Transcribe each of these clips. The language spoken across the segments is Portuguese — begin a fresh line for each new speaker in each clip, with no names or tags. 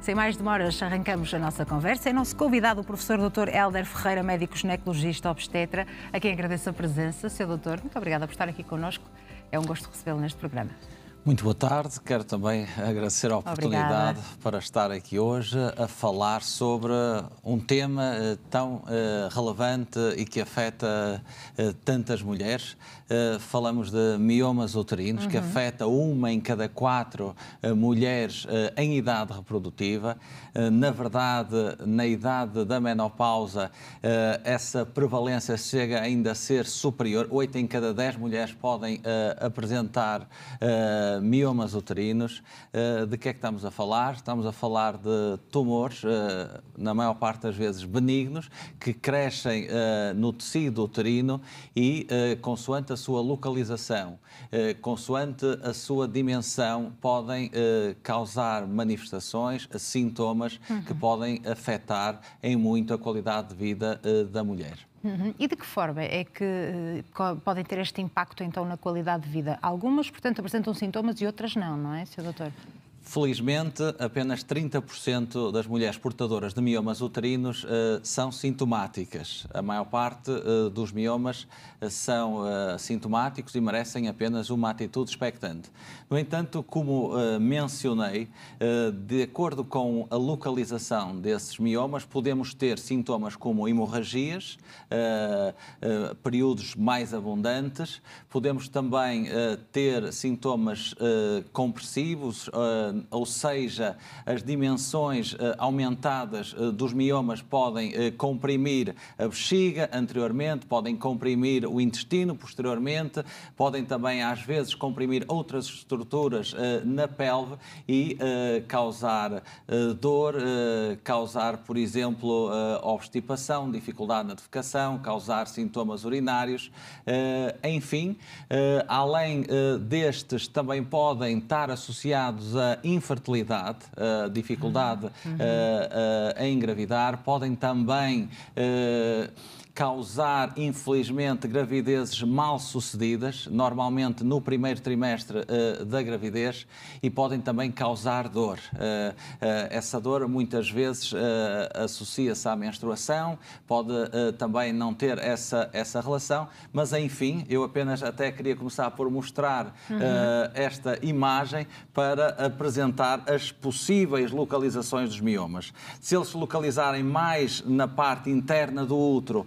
Sem mais demoras, arrancamos a nossa conversa. É nosso convidado, o professor Dr. Helder Ferreira, médico ginecologista obstetra, a quem agradeço a presença. Seu doutor, muito obrigada por estar aqui connosco. É um gosto recebê-lo neste programa.
Muito boa tarde, quero também agradecer a oportunidade Obrigada. para estar aqui hoje a falar sobre um tema eh, tão eh, relevante e que afeta eh, tantas mulheres. Falamos de miomas uterinos, uhum. que afeta uma em cada quatro mulheres em idade reprodutiva. Na verdade, na idade da menopausa, essa prevalência chega ainda a ser superior. Oito em cada dez mulheres podem apresentar eh, miomas uterinos. Uh, eh, de que é que estamos a falar? Estamos a falar de tumores, uh, na maior parte das vezes benignos, que crescem no tecido uterino e, consoante a sua localização, consoante a sua dimensão, podem causar manifestações, sintomas uhum. que podem afetar em muito a qualidade de vida da mulher.
Uhum. E de que forma é que eh, podem ter este impacto então na qualidade de vida? Algumas, portanto, apresentam sintomas e outras não, não é, Sr. Doutor?
Felizmente, apenas 30% das mulheres portadoras de miomas uterinos eh, são sintomáticas. A maior parte eh, dos miomas eh, são sintomáticos e merecem apenas uma atitude expectante. No entanto, como mencionei, de acordo com a localização desses miomas, podemos ter sintomas como hemorragias, períodos mais abundantes, podemos também ter sintomas compressivos ou seja, as dimensões eh, aumentadas eh, dos miomas podem eh, comprimir a bexiga anteriormente, podem comprimir o intestino posteriormente, podem também às vezes comprimir outras estruturas na pelve e causar dor, causar, por exemplo, obstipação, dificuldade na defecação, causar sintomas urinários, enfim, além destes também podem estar associados a infertilidade, uh, dificuldade uhum. uh, em engravidar, podem também causar, infelizmente, gravidezes mal sucedidas, normalmente no primeiro trimestre uh, da gravidez, e podem também causar dor. Uh, uh, essa dor muitas vezes associa-se à menstruação, pode também não ter essa, essa relação, mas enfim, eu apenas até queria começar por mostrar uhum. esta imagem para apresentar as possíveis localizações dos miomas. Se eles se localizarem mais na parte interna do útero,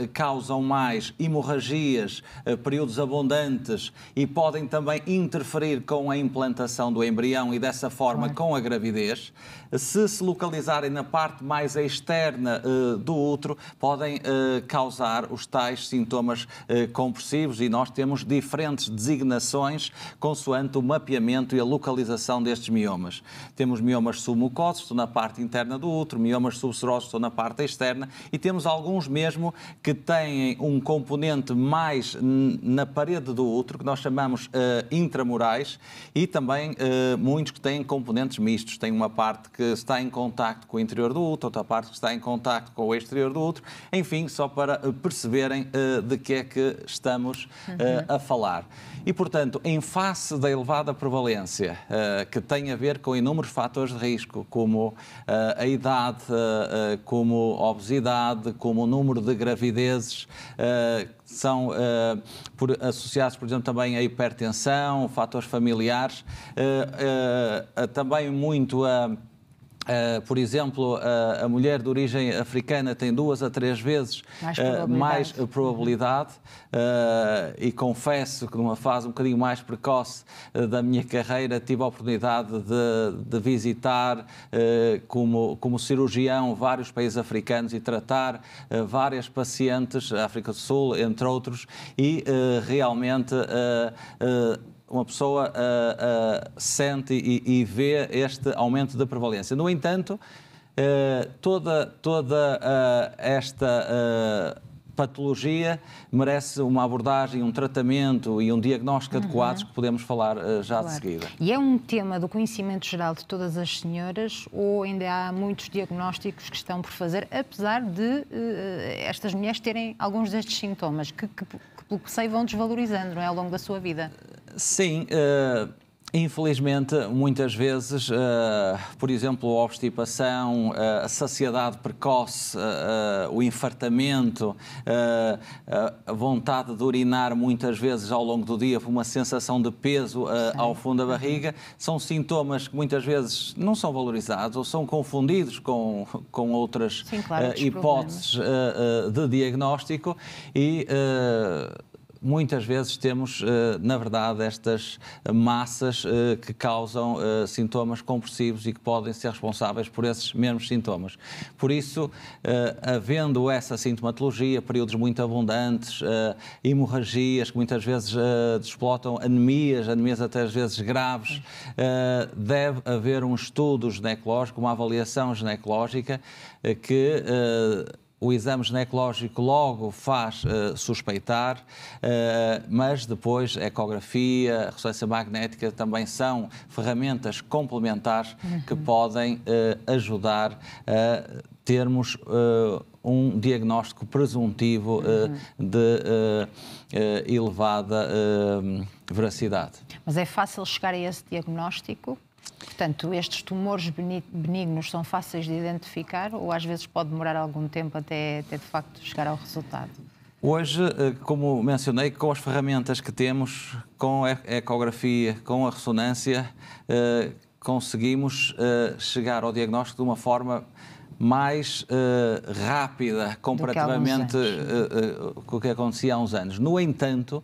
eh, causam mais hemorragias, eh, períodos abundantes e podem também interferir com a implantação do embrião e dessa forma com a gravidez. Se se localizarem na parte mais externa eh, do útero, podem causar os tais sintomas compressivos e nós temos diferentes designações consoante o mapeamento e a localização destes miomas. Temos miomas submucosos, na parte interna do útero, miomas subserosos, na parte externa e temos alguns mesmo extremo, que têm um componente mais na parede do útero, que nós chamamos uh, intramurais, e também uh, muitos que têm componentes mistos. Tem uma parte que está em contacto com o interior do útero, outra parte que está em contacto com o exterior do útero, enfim, só para eh, perceberem uh, de que é que estamos uhum. a falar. E, portanto, em face da elevada prevalência, que tem a ver com inúmeros fatores de risco, como a idade, como obesidade, como o número de gravidezes uh, são uh, por, associados, por exemplo, também à hipertensão, fatores familiares, uh, também muito a Uh, por exemplo, uh, a mulher de origem africana tem duas a três vezes mais eh, probabilidade, uh, mais probabilidade e confesso que numa fase um bocadinho mais precoce da minha carreira tive a oportunidade de, de visitar como, como cirurgião vários países africanos e tratar várias pacientes, África do Sul, entre outros, e realmente uma pessoa uh, uh, sente e, e, vê este aumento da prevalência. No entanto, uh, toda, toda esta patologia merece uma abordagem, um tratamento e um diagnóstico uhum. adequados que podemos falar uh, já claro. de seguida.
E é um tema do conhecimento geral de todas as senhoras ou ainda há muitos diagnósticos que estão por fazer, apesar de uh, estas mulheres terem alguns destes sintomas que, que, que, pelo que sei, vão desvalorizando não é, ao longo da sua vida?
Sim. Uh... Infelizmente, muitas vezes, uh, por exemplo, a obstipação, uh, a saciedade precoce, uh, o infartamento, a vontade de urinar muitas vezes ao longo do dia uma sensação de peso ao fundo da uhum. barriga, são sintomas que muitas vezes não são valorizados ou são confundidos com, com outras Sim, claro, hipóteses de diagnóstico e muitas vezes temos, eh, na verdade, estas massas eh, que causam eh, sintomas compressivos e que podem ser responsáveis por esses mesmos sintomas. Por isso, havendo essa sintomatologia, períodos muito abundantes, hemorragias que muitas vezes desplotam anemias, anemias até às vezes graves, deve haver um estudo ginecológico, uma avaliação ginecológica que o exame ginecológico logo faz uh, suspeitar, uh, mas depois a ecografia, a ressonância magnética também são ferramentas complementares uhum. que podem uh, ajudar a termos um diagnóstico presuntivo uhum. de elevada veracidade.
Mas é fácil chegar a esse diagnóstico? Portanto, estes tumores benignos são fáceis de identificar ou às vezes pode demorar algum tempo até, até de facto chegar ao resultado?
Hoje, eh, como mencionei, com as ferramentas que temos, com a ecografia, com a ressonância, eh, conseguimos eh, chegar ao diagnóstico de uma forma mais rápida comparativamente com o que acontecia há uns anos. No entanto,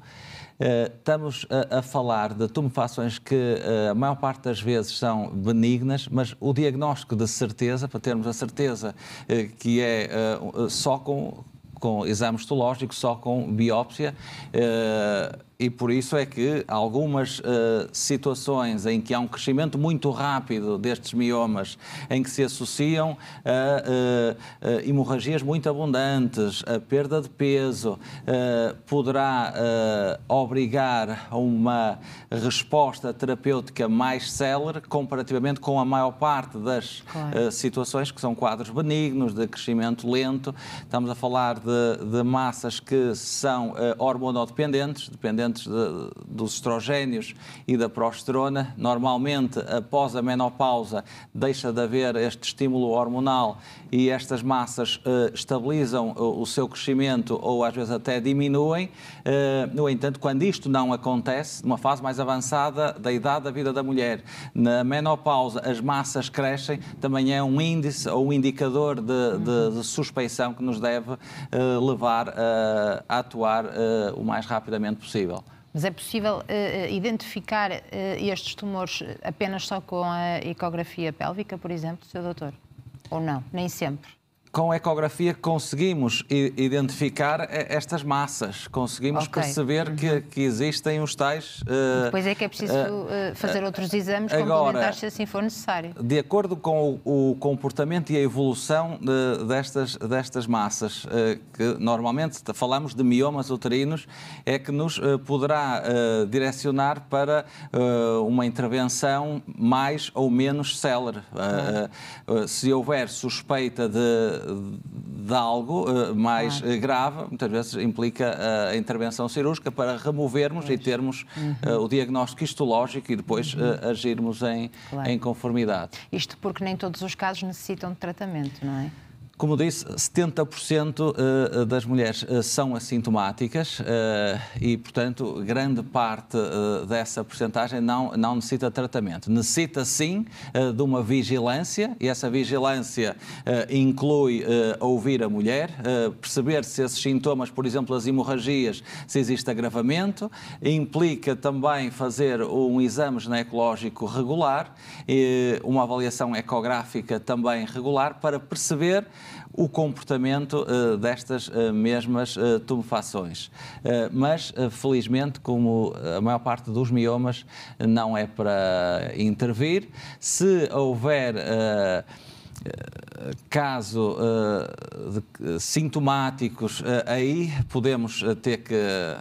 eh, estamos a, a falar de tumefações que eh, a maior parte das vezes são benignas, mas o diagnóstico de certeza, para termos a certeza eh, que é só com, com exame histológico, só com biópsia, e por isso é que algumas uh, situações em que há um crescimento muito rápido destes miomas, em que se associam a uh, uh, hemorragias muito abundantes, a perda de peso, poderá obrigar a uma resposta terapêutica mais célere comparativamente com a maior parte das claro. situações que são quadros benignos, de crescimento lento. Estamos a falar de, de massas que são hormonodependentes, dependentes dependentes de, dos estrogénios e da progesterona. Normalmente, após a menopausa, deixa de haver este estímulo hormonal e estas massas eh, estabilizam o, eh, o, seu crescimento ou às vezes até diminuem. Eh, no entanto, quando isto não acontece, numa fase mais avançada da idade da vida da mulher, na menopausa as massas crescem, também é um índice ou um indicador de, de, de suspeição que nos deve levar a atuar o mais rapidamente possível.
Mas é possível uh, identificar uh, estes tumores apenas só com a ecografia pélvica, por exemplo, seu doutor? Ou não? Nem sempre?
com a ecografia conseguimos identificar eh, estas massas, conseguimos okay. perceber uhum. que, que, existem os tais. Uh, Depois é que é preciso uh,
fazer uh, outros exames agora, complementares se assim for necessário.
De acordo com o, o comportamento e a evolução de, destas, destas massas, que normalmente falamos de miomas uterinos, é que nos poderá direcionar para uma intervenção mais ou menos célere. Uhum. se houver suspeita de de algo eh, mais claro. Eh, grave, muitas vezes implica eh, a intervenção cirúrgica para removermos pois. e termos uhum. o diagnóstico histológico e depois uhum. agirmos em, claro. em conformidade. Isto
porque nem todos os casos necessitam de tratamento, não é?
Como disse, 70% eh, das mulheres eh, são assintomáticas eh, e, portanto, grande parte dessa porcentagem não, não necessita tratamento. Necessita, sim, de uma vigilância e essa vigilância inclui ouvir a mulher, perceber se esses sintomas, por exemplo, as hemorragias, se existe agravamento, implica também fazer um exame ginecológico regular, uma avaliação ecográfica também regular para perceber o comportamento uh, destas uh, mesmas uh, tumefações. mas, felizmente, como a maior parte dos miomas não é para intervir, se houver caso eh, de, eh, sintomáticos, eh, aí podemos ter que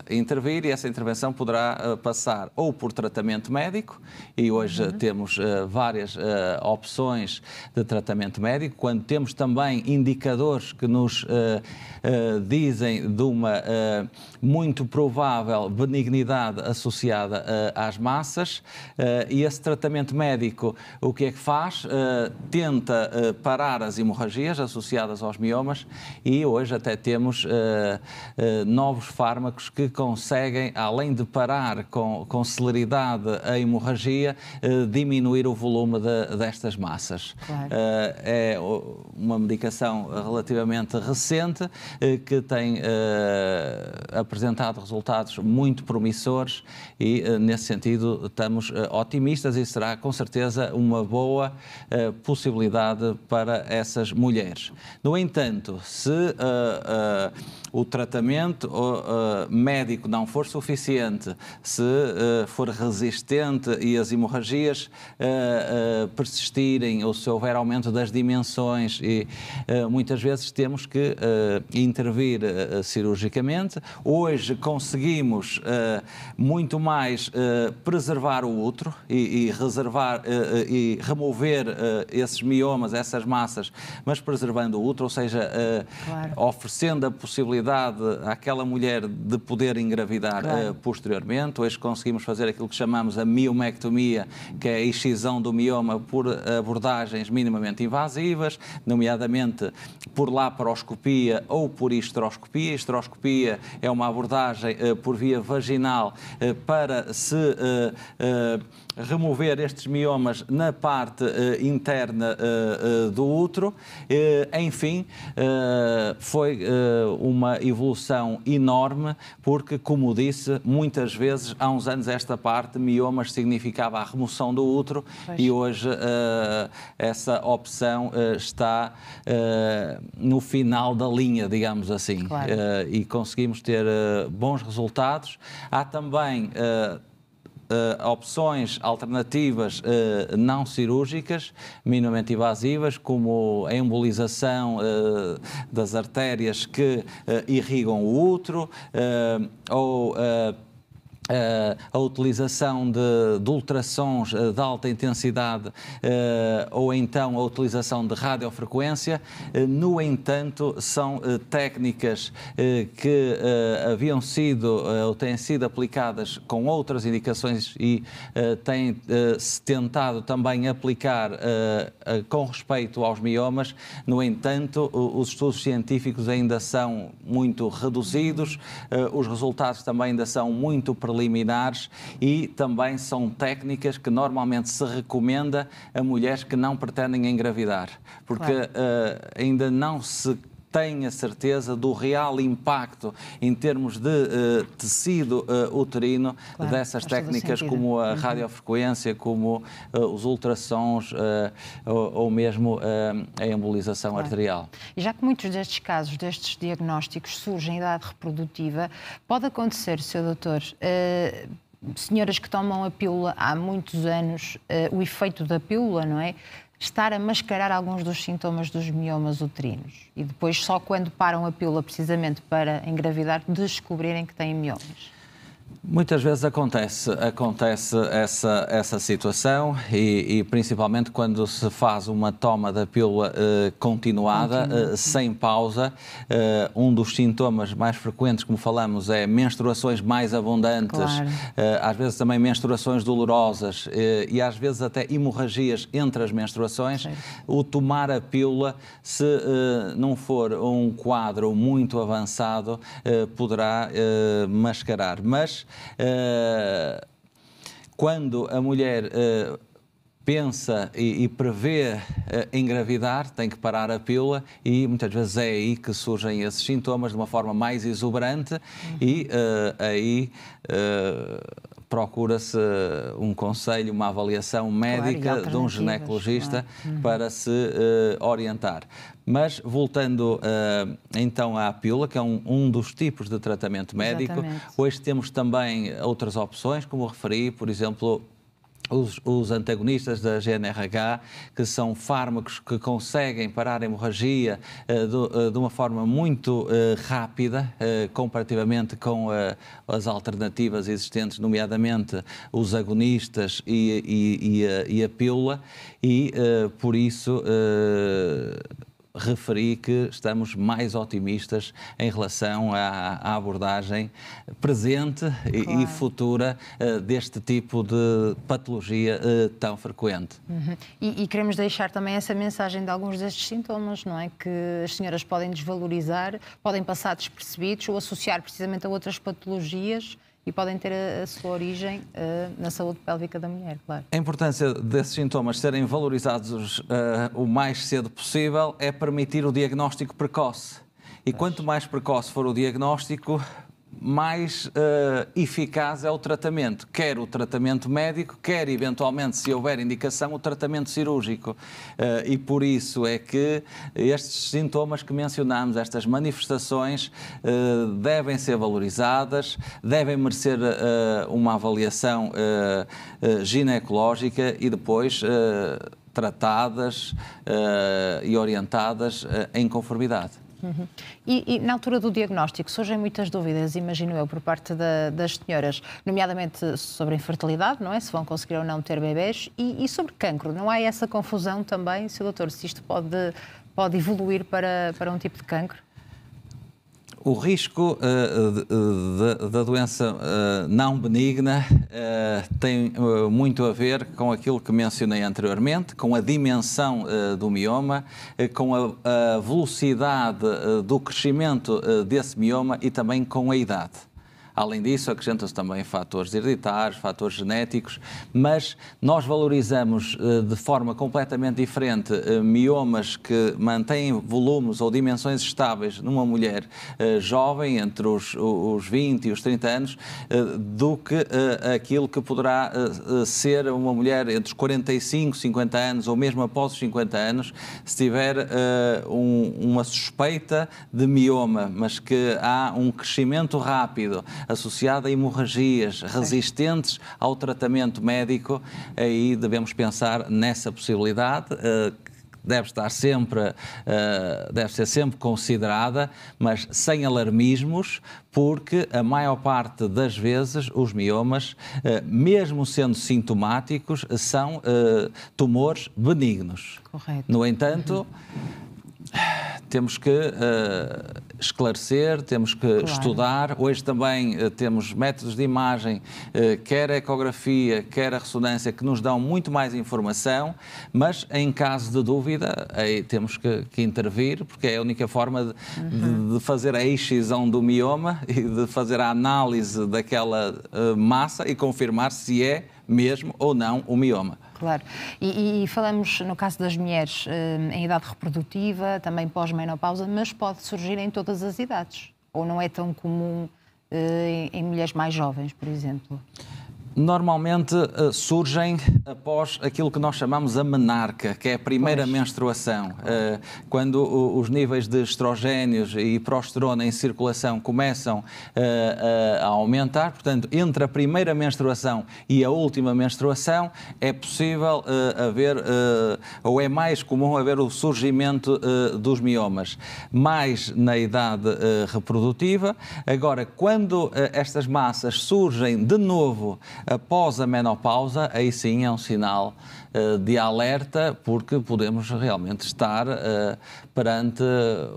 intervir e essa intervenção poderá passar ou por tratamento médico, e hoje uhum. temos várias opções de tratamento médico, quando temos também indicadores que nos dizem de uma muito provável benignidade associada às massas, e esse tratamento médico o que é que faz? Tenta parar as hemorragias associadas aos miomas e hoje até temos uh, uh, novos fármacos que conseguem, além de parar com, com celeridade a hemorragia, eh, diminuir o volume de, destas massas. Claro. é uma medicação relativamente recente que tem apresentado resultados muito promissores e, nesse sentido, estamos otimistas e será com certeza uma boa uh, possibilidade para essas mulheres. No entanto, se uh, uh, o tratamento uh, uh médico não for suficiente, se uh, for resistente e as hemorragias uh, persistirem ou se houver aumento das dimensões, e muitas vezes temos que intervir cirurgicamente. Hoje conseguimos muito mais preservar o útero e, e reservar e remover esses miomas, essas essas massas, mas preservando o útero, ou seja, uh, claro. oferecendo a possibilidade àquela mulher de poder engravidar eh, claro. uh, posteriormente. Hoje conseguimos fazer aquilo que chamamos a miomectomia, que é a excisão do mioma por abordagens minimamente invasivas, nomeadamente por laparoscopia ou por histeroscopia. A é uma abordagem uh, por via vaginal para se remover estes miomas na parte uh, interna uh, uh, do útero. enfim, foi uma evolução enorme, porque, como disse, muitas vezes, há uns anos esta parte, miomas significava a remoção do útero pois. e hoje essa opção está no final da linha, digamos assim. Claro. e conseguimos ter bons resultados. Há também uh, opções alternativas uh, não cirúrgicas, minimamente invasivas, como a embolização eh, das artérias que irrigam o útero ou a utilização de, de, ultrassons eh, de alta intensidade eh, ou então a utilização de radiofrequência. Eh, no entanto, são técnicas que haviam sido ou têm sido aplicadas com outras indicações e têm se tentado também aplicar com respeito aos miomas. No entanto, os estudos científicos ainda são muito reduzidos, os resultados também ainda são muito preliminares preliminares e também são técnicas que normalmente se recomenda a mulheres que não pretendem engravidar, porque claro. uh, ainda não se tenha certeza do real impacto em termos de uh, tecido uh, uterino claro, dessas técnicas como a uhum. radiofrequência, como uh, os ultrassons ou, ou, mesmo a embolização claro. arterial.
E já que muitos destes casos, destes diagnósticos surgem em idade reprodutiva, pode acontecer, seu Doutor, senhoras que tomam a pílula há muitos anos, o efeito da pílula, não é? estar a mascarar alguns dos sintomas dos miomas uterinos. E depois, só quando param a pílula precisamente para engravidar, descobrirem que têm miomas.
Muitas vezes acontece, acontece essa, essa situação e, e, principalmente quando se faz uma toma da pílula eh, continuada, eh, sem pausa. Eh, um dos sintomas mais frequentes, como falamos, é menstruações mais abundantes, claro. às vezes também menstruações dolorosas e às vezes até hemorragias entre as menstruações. Sim. O tomar a pílula, se não for um quadro muito avançado, poderá mascarar. Mas eh, quando a mulher eh, pensa e, prevê eh, engravidar, tem que parar a pílula e muitas vezes é aí que surgem esses sintomas de uma forma mais exuberante uhum. e aí procura-se uh, um conselho, uma avaliação médica claro, de um ginecologista uhum. para se uh, orientar. Mas voltando uh, então à pílula, que é um, um dos tipos de tratamento médico, Exatamente. hoje temos também outras opções, como referi, por exemplo, os, os, antagonistas da GNRH, que são fármacos que conseguem parar a hemorragia uh, do, uh, de uma forma muito uh, rápida, comparativamente com as alternativas existentes, nomeadamente os agonistas e, e, e, a, e a, pílula, e por isso referi que estamos mais otimistas em relação à, à abordagem presente claro. e, e, futura uh, deste tipo de patologia uh, tão frequente.
Uhum. E, e, queremos deixar também essa mensagem de alguns destes sintomas, não é? Que as senhoras podem desvalorizar, podem passar despercebidos ou associar precisamente a outras patologias e podem ter a, a sua origem uh, na saúde pélvica da mulher, claro.
A importância desses sintomas serem valorizados uh, o mais cedo possível é permitir o diagnóstico precoce. E quanto mais precoce for o diagnóstico, mais uh, eficaz é o tratamento, quer o tratamento médico, quer eventualmente, se houver indicação, o tratamento cirúrgico. Uh, e por isso é que estes sintomas que mencionámos, estas manifestações, uh, devem ser valorizadas, devem merecer uma avaliação ginecológica e depois tratadas uh, e orientadas uh, em conformidade.
Uhum. E, e, na altura do diagnóstico surgem muitas dúvidas, imagino eu, por parte da, das senhoras, nomeadamente sobre a infertilidade, não é? Se vão conseguir ou não ter bebês e, e sobre cancro. Não há essa confusão também, se doutor, se isto pode, pode evoluir para, para um tipo de cancro?
O risco uh, da doença uh, não benigna uh, tem muito a ver com aquilo que mencionei anteriormente, com a dimensão do mioma, com a, a velocidade do crescimento desse mioma e também com a idade. Além disso, acrescentam-se também fatores hereditários, fatores genéticos, mas nós valorizamos eh, de forma completamente diferente eh, miomas que mantêm volumes ou dimensões estáveis numa mulher eh, jovem, entre os, 20 e os 30 anos, do que aquilo que poderá ser uma mulher entre os 45, 50 anos ou mesmo após os 50 anos, se tiver uma suspeita de mioma, mas que há um crescimento rápido associada a hemorragias resistentes ao tratamento médico. Aí devemos pensar nessa possibilidade eh, deve estar sempre, eh, deve ser sempre considerada, mas sem alarmismos, porque a maior parte das vezes os miomas, eh, mesmo sendo sintomáticos, são tumores benignos. Correto. No entanto. Uhum temos que uh, esclarecer, temos que claro. estudar. Hoje também uh, temos métodos de imagem, uh, quer a ecografia, quer a ressonância, que nos dão muito mais informação, mas em caso de dúvida, aí temos que, que intervir, porque é a única forma de, uhum. de, de, fazer a excisão do mioma e de fazer a análise daquela massa e confirmar se é mesmo ou não o mioma
claro. E, e, falamos, no caso das mulheres, eh, em idade reprodutiva, também pós-menopausa, mas pode surgir em todas as idades. Ou não é tão comum eh, em mulheres mais jovens, por exemplo?
normalmente uh, surgem após aquilo que nós chamamos a menarca, que é a primeira pois. menstruação. Uh, quando o, os níveis de estrogénios e progesterona em circulação começam uh, a aumentar, portanto, entre a primeira menstruação e a última menstruação, é possível haver, ou é mais comum haver o surgimento dos miomas, mais na idade reprodutiva. Agora, quando estas massas surgem de novo após a menopausa, aí sim é um sinal eh, de alerta, porque podemos realmente estar eh, perante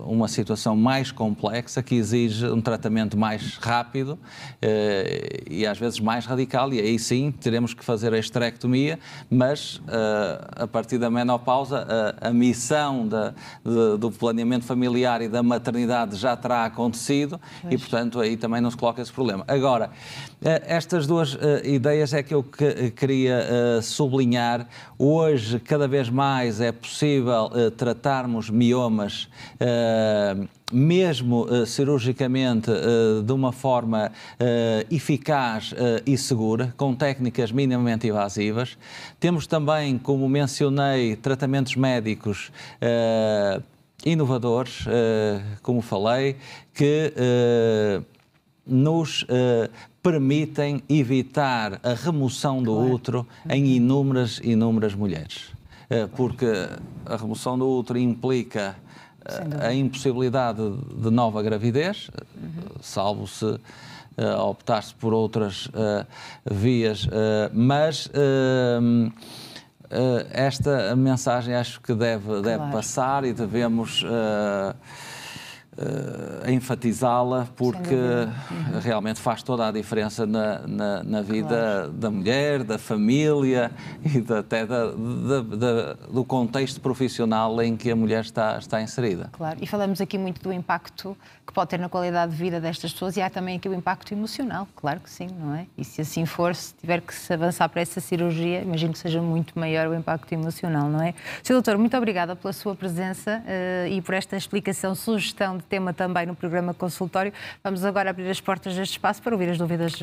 uma situação mais complexa que exige um tratamento mais rápido eh, e às vezes mais radical, e aí sim teremos que fazer a esterectomia, mas a partir da menopausa, a, missão do planeamento familiar e da maternidade já terá acontecido pois. e, portanto, aí também não se coloca esse problema. Agora, estas duas ideias é que eu queria sublinhar Hoje, cada vez mais é possível uh, tratarmos miomas, uh, mesmo uh, cirurgicamente, de uma forma eficaz e segura, com técnicas minimamente invasivas. Temos também, como mencionei, tratamentos médicos inovadores, como falei, que nos permitem evitar a remoção do claro. útero em inúmeras, inúmeras mulheres. Eh, porque a remoção do útero implica eh, a impossibilidade de nova gravidez, eh, salvo se optar-se por outras vias, mas ehm, esta mensagem acho que deve, deve claro. passar e devemos eh, a enfatizá-la porque realmente faz toda a diferença na, na, na vida claro. da mulher, da família e até da, da, da, do contexto profissional em que a mulher está, está inserida.
Claro, e falamos aqui muito do impacto que pode ter na qualidade de vida destas pessoas e há também aqui o impacto emocional, claro que sim, não é? E se assim for, se tiver que se avançar para essa cirurgia, imagino que seja muito maior o impacto emocional, não é? Sr. Doutor, muito obrigada pela sua presença uh, e por esta explicação, sugestão de tema também no programa Consultório. Vamos agora abrir as portas deste espaço para ouvir as dúvidas